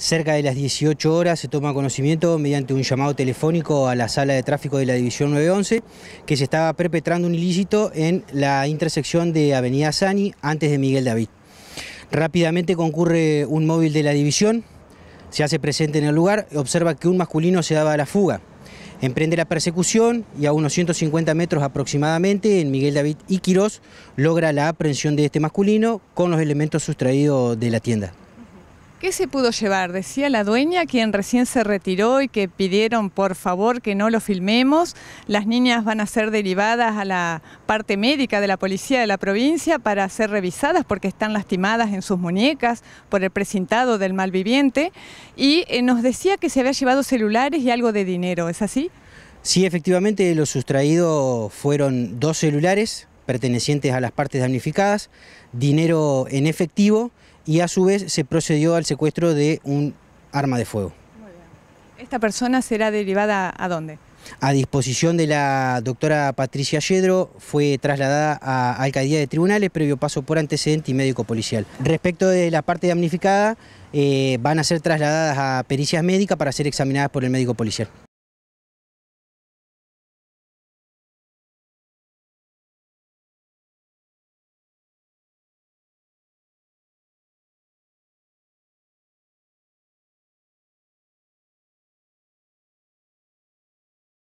Cerca de las 18 horas se toma conocimiento mediante un llamado telefónico a la sala de tráfico de la División 911 que se estaba perpetrando un ilícito en la intersección de Avenida Sani antes de Miguel David. Rápidamente concurre un móvil de la división, se hace presente en el lugar, observa que un masculino se daba a la fuga. Emprende la persecución y a unos 150 metros aproximadamente en Miguel David y Quirós logra la aprehensión de este masculino con los elementos sustraídos de la tienda. ¿Qué se pudo llevar? Decía la dueña, quien recién se retiró y que pidieron por favor que no lo filmemos. Las niñas van a ser derivadas a la parte médica de la policía de la provincia para ser revisadas porque están lastimadas en sus muñecas por el presintado del malviviente. Y eh, nos decía que se había llevado celulares y algo de dinero, ¿es así? Sí, efectivamente, lo sustraído fueron dos celulares pertenecientes a las partes damnificadas, dinero en efectivo y a su vez se procedió al secuestro de un arma de fuego. ¿Esta persona será derivada a dónde? A disposición de la doctora Patricia Yedro, fue trasladada a Alcaldía de Tribunales, previo paso por antecedente y médico policial. Respecto de la parte damnificada, eh, van a ser trasladadas a pericias médicas para ser examinadas por el médico policial.